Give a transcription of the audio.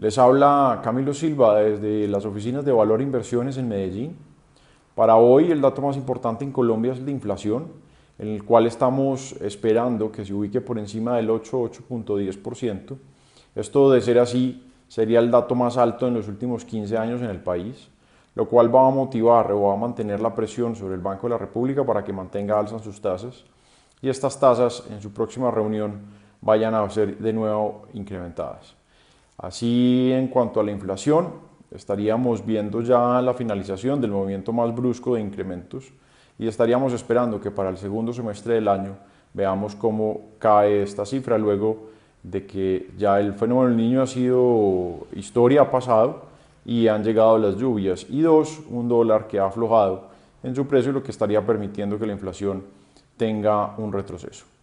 Les habla Camilo Silva desde las oficinas de Valor e Inversiones en Medellín. Para hoy el dato más importante en Colombia es la inflación, en el cual estamos esperando que se ubique por encima del 8-8.10%. Esto de ser así sería el dato más alto en los últimos 15 años en el país, lo cual va a motivar o va a mantener la presión sobre el Banco de la República para que mantenga alza sus tasas y estas tasas en su próxima reunión vayan a ser de nuevo incrementadas. Así en cuanto a la inflación, estaríamos viendo ya la finalización del movimiento más brusco de incrementos y estaríamos esperando que para el segundo semestre del año veamos cómo cae esta cifra luego de que ya el fenómeno del niño ha sido historia, ha pasado y han llegado las lluvias. Y dos, un dólar que ha aflojado en su precio, lo que estaría permitiendo que la inflación tenga un retroceso.